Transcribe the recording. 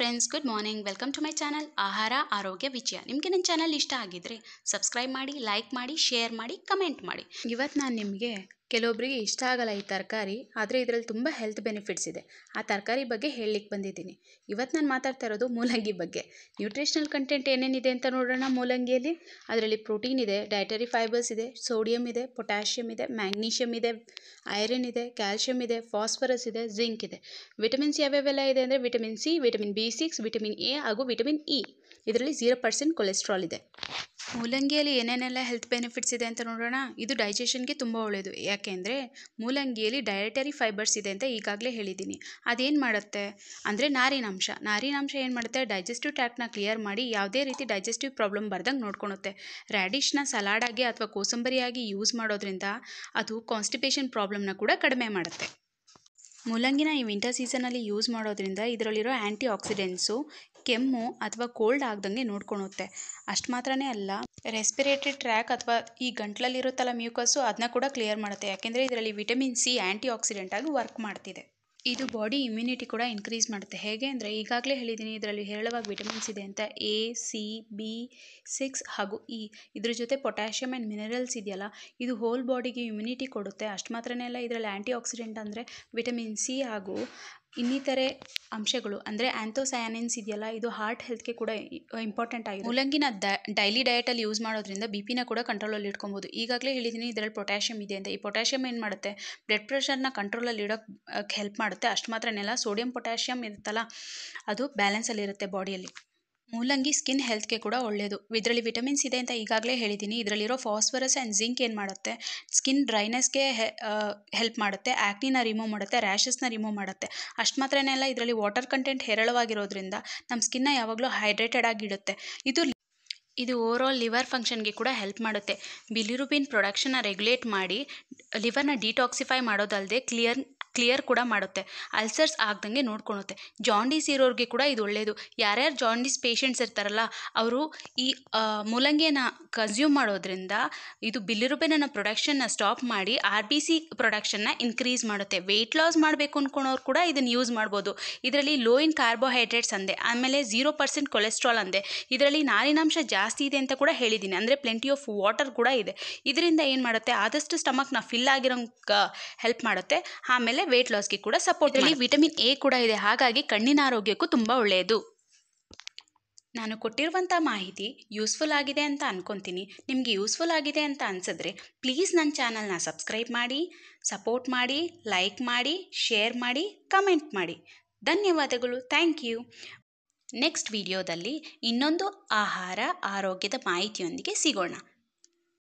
Friends good morning welcome to my channel ಆಹಾರ ಆರೋಗ್ಯ ವಿಜಯ ನಿಮಗೆ ನನ್ನ ಚಾನಲ್ ಇಷ್ಟ ಆಗಿದ್ರೆ ಸಬ್ಸ್ಕ್ರೈಬ್ ಮಾಡಿ ಲೈಕ್ ಮಾಡಿ ಶೇರ್ ಮಾಡಿ ಕಮೆಂಟ್ ಮಾಡಿ ಇವತ್ತು ನಾನು ನಿಮಗೆ ಕೆಲವೊಬ್ಬರಿಗೆ ಇಷ್ಟ ಆಗಲ್ಲ ಈ ತರಕಾರಿ ಆದರೆ ಇದರಲ್ಲಿ ತುಂಬ ಹೆಲ್ತ್ ಬೆನಿಫಿಟ್ಸ್ ಇದೆ ಆ ತರಕಾರಿ ಬಗ್ಗೆ ಹೇಳಲಿಕ್ಕೆ ಬಂದಿದ್ದೀನಿ ಇವತ್ತು ನಾನು ಮಾತಾಡ್ತಾ ಇರೋದು ಮೂಲಂಗಿ ಬಗ್ಗೆ ನ್ಯೂಟ್ರಿಷನಲ್ ಕಂಟೆಂಟ್ ಏನೇನಿದೆ ಅಂತ ನೋಡೋಣ ಮೂಲಂಗಿಯಲ್ಲಿ ಅದರಲ್ಲಿ ಪ್ರೋಟೀನ್ ಇದೆ ಡೈಟರಿ ಫೈಬರ್ಸ್ ಇದೆ ಸೋಡಿಯಂ ಇದೆ ಪೊಟ್ಯಾಷಿಯಮ್ ಇದೆ ಮ್ಯಾಗ್ನೀಷಿಯಮ್ ಇದೆ ಐರನ್ ಇದೆ ಕ್ಯಾಲ್ಶಿಯಮ್ ಇದೆ ಫಾಸ್ಫರಸ್ ಇದೆ ಜಿಂಕ್ ಇದೆ ವಿಟಮಿನ್ಸ್ ಯಾವ್ಯಾವೆಲ್ಲ ಇದೆ ಅಂದರೆ vitamin C vitamin B six vitamin A ಹಾಗೂ ವಿಟಮಿನ್ ಇ ಇದರಲ್ಲಿ ಝೀರೋ ಪರ್ಸೆಂಟ್ ಕೊಲೆಸ್ಟ್ರಾಲ್ ಇದೆ ಮೂಲಂಗಿಯಲ್ಲಿ ಏನೇನೆಲ್ಲ ಹೆಲ್ತ್ ಬೆನಿಫಿಟ್ಸ್ ಇದೆ ಅಂತ ನೋಡೋಣ ಇದು ಡೈಜೆಷನ್ಗೆ ತುಂಬ ಒಳ್ಳೆಯದು ಯಾಕೆಂದರೆ ಮೂಲಂಗಿಯಲ್ಲಿ ಡಯಟರಿ ಫೈಬರ್ಸ್ ಇದೆ ಅಂತ ಈಗಾಗಲೇ ಹೇಳಿದ್ದೀನಿ ಅದೇನು ಮಾಡುತ್ತೆ ಅಂದರೆ ನಾರಿನಾಂಶ ನಾರಿನಾಂಶ ಏನು ಮಾಡುತ್ತೆ ಡೈಜೆಸ್ಟಿವ್ ಟ್ಯಾಕ್ಟ್ನ ಕ್ಲಿಯರ್ ಮಾಡಿ ಯಾವುದೇ ರೀತಿ ಡೈಜೆಸ್ಟಿವ್ ಪ್ರಾಬ್ಲಮ್ ಬರ್ದಂಗೆ ನೋಡ್ಕೊಳುತ್ತೆ ರ್ಯಾಡಿಶ್ನ ಸಲಾಡಾಗಿ ಅಥವಾ ಕೋಸಂಬರಿಯಾಗಿ ಯೂಸ್ ಮಾಡೋದ್ರಿಂದ ಅದು ಕಾನ್ಸ್ಟಿಪೇಷನ್ ಪ್ರಾಬ್ಲಮ್ನ ಕೂಡ ಕಡಿಮೆ ಮಾಡುತ್ತೆ ಮೂಲಂಗಿನ ಈ ವಿಂಟರ್ ಸೀಸನಲ್ಲಿ ಯೂಸ್ ಮಾಡೋದ್ರಿಂದ ಇದರಲ್ಲಿರೋ ಆ್ಯಂಟಿ ಆಕ್ಸಿಡೆಂಟ್ಸು ಕೆಮ್ಮು ಅಥವಾ ಕೋಲ್ಡ್ ಆಗದಂಗೆ ನೋಡ್ಕೊಳುತ್ತೆ ಅಷ್ಟು ಮಾತ್ರನೇ ಅಲ್ಲ ರೆಸ್ಪಿರೇಟರಿ ಟ್ರ್ಯಾಕ್ ಅಥವಾ ಈ ಗಂಟಲಲ್ಲಿರುತ್ತಲ್ಲ ಮ್ಯೂಕಸ್ಸು ಅದನ್ನ ಕೂಡ ಕ್ಲಿಯರ್ ಮಾಡುತ್ತೆ ಯಾಕೆಂದರೆ ಇದರಲ್ಲಿ ವಿಟಮಿನ್ ಸಿ ಆ್ಯಂಟಿ ಆಕ್ಸಿಡೆಂಟಾಗಿ ಆಗಿ ವರ್ಕ್ ಮಾಡ್ತಿದೆ ಇದು ಬಾಡಿ ಇಮ್ಯುನಿಟಿ ಕೂಡ ಇನ್ಕ್ರೀಸ್ ಮಾಡುತ್ತೆ ಹೇಗೆ ಅಂದರೆ ಈಗಾಗಲೇ ಹೇಳಿದ್ದೀನಿ ಇದರಲ್ಲಿ ಹೇರಳವಾಗಿ ವಿಟಮಿನ್ಸ್ ಇದೆ ಅಂತ ಎ ಸಿ ಬಿ ಸಿಕ್ಸ್ ಹಾಗೂ ಇ e. ಇದ್ರ ಜೊತೆ ಪೊಟ್ಯಾಷಿಯಮ್ ಆ್ಯಂಡ್ ಮಿನರಲ್ಸ್ ಇದೆಯಲ್ಲ ಇದು ಹೋಲ್ ಬಾಡಿಗೆ ಇಮ್ಯುನಿಟಿ ಕೊಡುತ್ತೆ ಅಷ್ಟು ಮಾತ್ರನೇ ಅಲ್ಲ ಇದರಲ್ಲಿ ಆ್ಯಂಟಿ ಆಕ್ಸಿಡೆಂಟ್ ಅಂದರೆ ವಿಟಮಿನ್ ಸಿ ಹಾಗೂ ಇನ್ನಿತರೆ ಅಂಶಗಳು ಅಂದರೆ ಆ್ಯಂಥೋಸಯಾನಿನ್ಸ್ ಇದೆಯಲ್ಲ ಇದು ಹಾರ್ಟ್ ಹೆಲ್ತ್ಗೆ ಕೂಡ ಇಂಪಾರ್ಟೆಂಟ್ ಆಗಿದೆ ಮೂಲಂಗಿನ ಡೈಲಿ ಡಯಟಲ್ಲಿ ಯೂಸ್ ಮಾಡೋದ್ರಿಂದ ಬಿ ಪಿನ ಕೂಡ ಕಂಟ್ರೋಲಲ್ಲಿ ಇಟ್ಕೊಬೋದು ಈಗಾಗಲೇ ಹೇಳಿದ್ದೀನಿ ಇದರಲ್ಲಿ ಪೊಟ್ಯಾಷಿಯಮ್ ಇದೆ ಅಂತ ಈ ಪೊಟ್ಯಾಷಿಯಮ್ ಏನು ಮಾಡುತ್ತೆ ಬ್ಲಡ್ ಪ್ರೆಷರ್ನ ಕಂಟ್ರೋಲಲ್ಲಿ ಇಡೋಕ್ಕೆ ಹೆಲ್ಪ್ ಮಾಡುತ್ತೆ ಅಷ್ಟು ಮಾತ್ರನೇ ಅಲ್ಲ ಸೋಡಿಯಂ ಪೊಟ್ಯಾಷಿಯಮ್ ಇರುತ್ತಲ್ಲ ಅದು ಬ್ಯಾಲೆನ್ಸಲ್ಲಿರುತ್ತೆ ಬಾಡಿಯಲ್ಲಿ ಮೂಲಂಗಿ ಸ್ಕಿನ್ ಹೆಲ್ತ್ಗೆ ಕೂಡ ಒಳ್ಳೆಯದು ಇದರಲ್ಲಿ ವಿಟಮಿನ್ಸ್ ಇದೆ ಅಂತ ಈಗಾಗಲೇ ಹೇಳಿದ್ದೀನಿ ಇದರಲ್ಲಿರೋ ಫಾಸ್ಫರಸ್ ಆ್ಯಂಡ್ ಜಿಂಕ್ ಏನು ಮಾಡುತ್ತೆ ಸ್ಕಿನ್ ಡ್ರೈನೆಸ್ಗೆ ಹೆಲ್ಪ್ ಮಾಡುತ್ತೆ ಆ್ಯಕ್ನಿನ ರಿಮೂವ್ ಮಾಡುತ್ತೆ ರ್ಯಾಷಸ್ನ ರಿಮೂವ್ ಮಾಡುತ್ತೆ ಅಷ್ಟು ಮಾತ್ರನೇ ಅಲ್ಲ ಇದರಲ್ಲಿ ವಾಟರ್ ಕಂಟೆಂಟ್ ಹೇರಳವಾಗಿರೋದ್ರಿಂದ ನಮ್ಮ ಸ್ಕಿನ್ನ ಯಾವಾಗಲೂ ಹೈಡ್ರೇಟೆಡ್ ಆಗಿಡುತ್ತೆ ಇದು ಇದು ಆಲ್ ಲಿವರ್ ಫಂಕ್ಷನ್ಗೆ ಕೂಡ ಹೆಲ್ಪ್ ಮಾಡುತ್ತೆ ಬಿಲಿರುಬಿನ್ ಪ್ರೊಡಕ್ಷನ್ನ ರೆಗ್ಯುಲೇಟ್ ಮಾಡಿ ಲಿವರ್ನ ಡಿಟಾಕ್ಸಿಫೈ ಮಾಡೋದಲ್ಲದೆ ಕ್ಲಿಯರ್ ಕ್ಲಿಯರ್ ಕೂಡ ಮಾಡುತ್ತೆ ಅಲ್ಸರ್ಸ್ ಆಗ್ದಂಗೆ ನೋಡ್ಕೊಳುತ್ತೆ ಜಾಂಡೀಸ್ ಇರೋರಿಗೆ ಕೂಡ ಇದು ಒಳ್ಳೆಯದು ಯಾರ್ಯಾರು ಜಾಂಡೀಸ್ ಪೇಷಂಟ್ಸ್ ಇರ್ತಾರಲ್ಲ ಅವರು ಈ ಮೂಲಂಗಿಯನ್ನ ಕನ್ಸ್ಯೂಮ್ ಮಾಡೋದ್ರಿಂದ ಇದು ಬಿಲ್ಲಿರುಬಿನ್ ಪ್ರೊಡಕ್ಷನ್ನ ಸ್ಟಾಪ್ ಮಾಡಿ ಆರ್ ಬಿ ಸಿ ಪ್ರೊಡಕ್ಷನ್ನ ಇನ್ಕ್ರೀಸ್ ಮಾಡುತ್ತೆ ವೆಯ್ಟ್ ಲಾಸ್ ಮಾಡಬೇಕು ಅಂದ್ಕೊಳೋರು ಕೂಡ ಇದನ್ನು ಯೂಸ್ ಮಾಡ್ಬೋದು ಇದರಲ್ಲಿ ಲೋ ಇನ್ ಕಾರ್ಬೋಹೈಡ್ರೇಟ್ಸ್ ಅಂದೆ ಆಮೇಲೆ ಝೀರೋ ಪರ್ಸೆಂಟ್ ಕೊಲೆಸ್ಟ್ರಾಲ್ ಅಂದೆ ಇದರಲ್ಲಿ ನಾರಿನಾಂಶ ಜಾಸ್ತಿ ಜಾಸ್ತಿ ಇದೆ ಅಂತ ಕೂಡ ಹೇಳಿದ್ದೀನಿ ಅಂದರೆ ಪ್ಲೆಂಟಿ ಆಫ್ ವಾಟರ್ ಕೂಡ ಇದೆ ಇದರಿಂದ ಏನು ಮಾಡುತ್ತೆ ಆದಷ್ಟು ಸ್ಟಮಕ್ನ ಫಿಲ್ ಆಗಿರೋಂಗೆ ಹೆಲ್ಪ್ ಮಾಡುತ್ತೆ ಆಮೇಲೆ ವೆಯ್ಟ್ ಲಾಸ್ಗೆ ಕೂಡ ಸಪೋರ್ಟ್ ಇಲ್ಲಿ ವಿಟಮಿನ್ ಎ ಕೂಡ ಇದೆ ಹಾಗಾಗಿ ಕಣ್ಣಿನ ಆರೋಗ್ಯಕ್ಕೂ ತುಂಬ ಒಳ್ಳೆಯದು ನಾನು ಕೊಟ್ಟಿರುವಂಥ ಮಾಹಿತಿ ಯೂಸ್ಫುಲ್ ಆಗಿದೆ ಅಂತ ಅನ್ಕೊತೀನಿ ನಿಮಗೆ ಯೂಸ್ಫುಲ್ ಆಗಿದೆ ಅಂತ ಅನಿಸಿದ್ರೆ ಪ್ಲೀಸ್ ನನ್ನ ಚಾನಲ್ನ ಸಬ್ಸ್ಕ್ರೈಬ್ ಮಾಡಿ ಸಪೋರ್ಟ್ ಮಾಡಿ ಲೈಕ್ ಮಾಡಿ ಶೇರ್ ಮಾಡಿ ಕಮೆಂಟ್ ಮಾಡಿ ಧನ್ಯವಾದಗಳು ಥ್ಯಾಂಕ್ ಯು ನೆಕ್ಸ್ಟ್ ವಿಡಿಯೋದಲ್ಲಿ ಇನ್ನೊಂದು ಆಹಾರ ಆರೋಗ್ಯದ ಮಾಹಿತಿಯೊಂದಿಗೆ ಸಿಗೋಣ